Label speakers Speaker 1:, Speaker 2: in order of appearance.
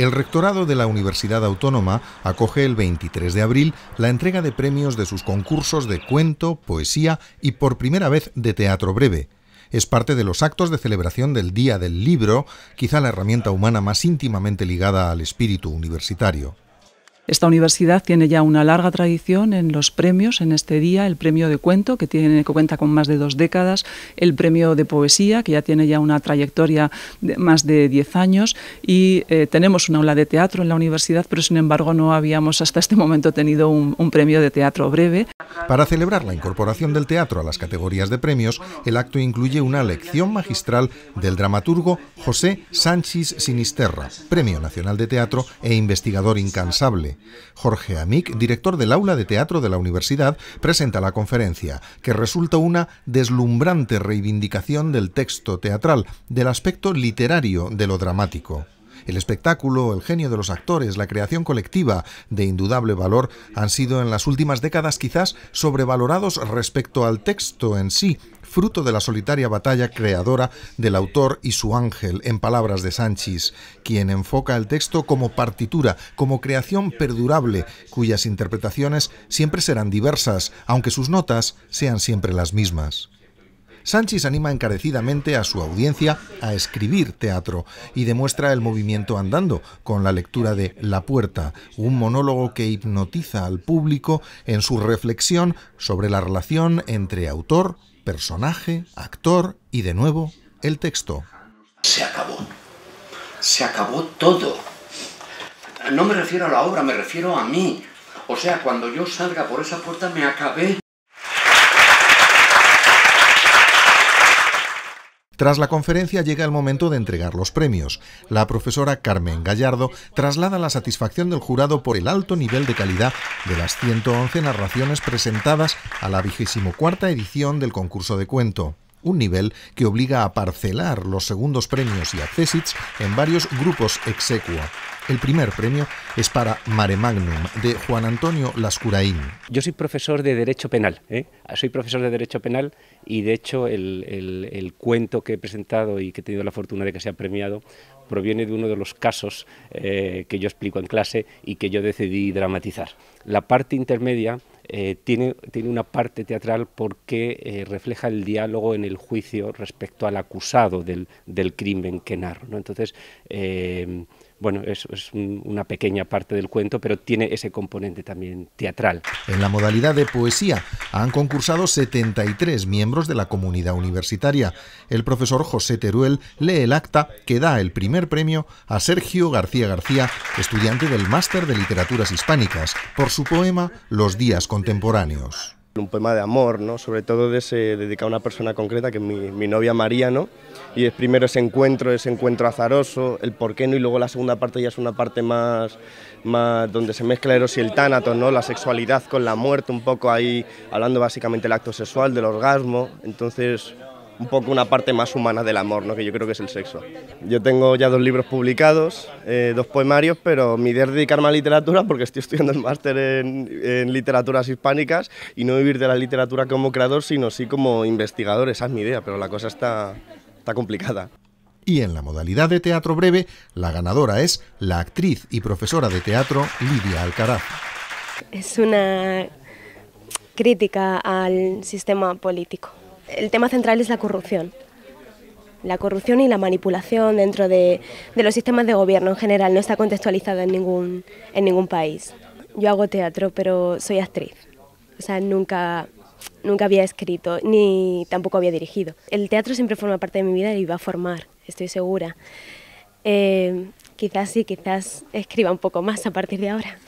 Speaker 1: El rectorado de la Universidad Autónoma acoge el 23 de abril la entrega de premios de sus concursos de cuento, poesía y por primera vez de teatro breve. Es parte de los actos de celebración del Día del Libro, quizá la herramienta humana más íntimamente ligada al espíritu universitario.
Speaker 2: Esta universidad tiene ya una larga tradición en los premios en este día, el premio de cuento, que, tiene, cuenta con más de dos décadas, el premio de poesía, que ya tiene ya una trayectoria de más de diez años, y eh, tenemos una aula de teatro en la universidad, pero sin embargo no habíamos hasta este momento tenido un, un premio de teatro
Speaker 1: breve. Para celebrar la incorporación del teatro a las categorías de premios, el acto incluye una lección magistral del dramaturgo José Sánchez Sinisterra, Premio Nacional de Teatro e investigador incansable. Jorge Amic, director del aula de teatro de la universidad, presenta la conferencia, que resulta una deslumbrante reivindicación del texto teatral, del aspecto literario de lo dramático. El espectáculo, el genio de los actores, la creación colectiva, de indudable valor, han sido en las últimas décadas quizás sobrevalorados respecto al texto en sí, fruto de la solitaria batalla creadora del autor y su ángel, en palabras de Sánchez, quien enfoca el texto como partitura, como creación perdurable, cuyas interpretaciones siempre serán diversas, aunque sus notas sean siempre las mismas. Sánchez anima encarecidamente a su audiencia a escribir teatro y demuestra el movimiento andando con la lectura de La Puerta, un monólogo que hipnotiza al público en su reflexión sobre la relación entre autor personaje, actor y de nuevo el texto.
Speaker 3: Se acabó. Se acabó todo.
Speaker 2: No me refiero a la obra, me refiero a mí. O sea, cuando yo salga por esa puerta me acabé.
Speaker 1: Tras la conferencia llega el momento de entregar los premios. La profesora Carmen Gallardo traslada la satisfacción del jurado por el alto nivel de calidad de las 111 narraciones presentadas a la cuarta edición del concurso de cuento un nivel que obliga a parcelar los segundos premios y accesits en varios grupos exequo. El primer premio es para Mare Magnum, de Juan Antonio Lascuraín. Yo soy
Speaker 2: profesor de Derecho Penal, ¿eh? soy profesor de Derecho Penal y de hecho el, cuento que he presentado y que he tenido la fortuna de que sea premiado proviene de uno de los casos eh, que yo explico en clase y que yo decidí dramatizar. La parte intermedia eh, tiene, tiene, una parte teatral porque eh, refleja el diálogo en el juicio respecto al acusado del, del crimen que narro. ¿no? Entonces, em, bueno, es, es una pequeña parte del cuento, pero tiene ese componente también teatral.
Speaker 1: En la modalidad de poesía han concursado 73 miembros de la comunidad universitaria. El profesor José Teruel lee el acta que da el primer premio a Sergio García García, estudiante del Máster de Literaturas Hispánicas, por su poema Los días contemporáneos.
Speaker 3: Un poema de amor, ¿no? sobre todo de se dedica a una persona concreta, que es mi, novia María, ¿no? y es primero ese encuentro, ese encuentro azaroso, el por qué no, y luego la segunda parte ya es una parte más, más donde se mezcla Eros y el Tánatos, ¿no? la sexualidad con la muerte, un poco ahí hablando básicamente del acto sexual, del orgasmo, entonces un poco una parte más humana del amor, ¿no? que yo creo que es el sexo. Yo tengo ya dos libros publicados, eh, dos poemarios, pero mi idea es dedicarme a literatura porque estoy estudiando el máster en, literaturas hispánicas y no vivir de la literatura como creador, sino sí como investigador, esa es mi idea, pero la cosa está, está complicada.
Speaker 1: Y en la modalidad de teatro breve, la ganadora es la actriz y profesora de teatro Lidia Alcaraz.
Speaker 3: Es una
Speaker 2: crítica al sistema político el tema central es la corrupción. La corrupción y la manipulación dentro de, los sistemas de gobierno en general no está contextualizada en ningún, en ningún país. Yo hago teatro, pero soy actriz. O sea, nunca, nunca había escrito ni tampoco había dirigido. El teatro siempre forma parte de mi vida y va a formar, estoy segura. Eh, quizás sí,
Speaker 1: quizás escriba un poco más a partir de ahora.